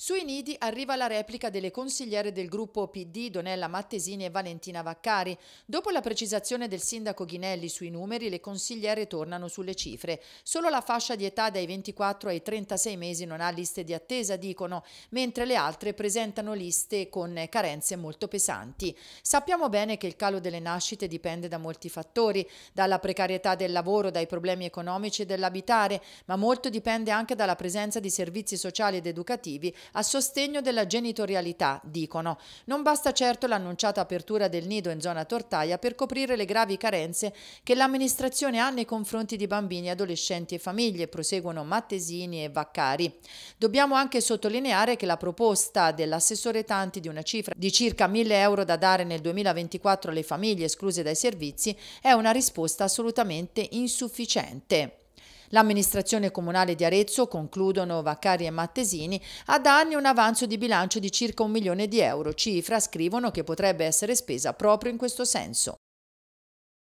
Sui nidi arriva la replica delle consigliere del gruppo PD Donella Mattesini e Valentina Vaccari. Dopo la precisazione del sindaco Ghinelli sui numeri, le consigliere tornano sulle cifre. Solo la fascia di età dai 24 ai 36 mesi non ha liste di attesa, dicono, mentre le altre presentano liste con carenze molto pesanti. Sappiamo bene che il calo delle nascite dipende da molti fattori, dalla precarietà del lavoro, dai problemi economici e dell'abitare, ma molto dipende anche dalla presenza di servizi sociali ed educativi a sostegno della genitorialità, dicono. Non basta certo l'annunciata apertura del nido in zona Tortaia per coprire le gravi carenze che l'amministrazione ha nei confronti di bambini, adolescenti e famiglie, proseguono Mattesini e Vaccari. Dobbiamo anche sottolineare che la proposta dell'assessore Tanti di una cifra di circa 1000 euro da dare nel 2024 alle famiglie escluse dai servizi è una risposta assolutamente insufficiente. L'amministrazione comunale di Arezzo, concludono Vaccari e Mattesini, ha da anni un avanzo di bilancio di circa un milione di euro, cifra scrivono che potrebbe essere spesa proprio in questo senso.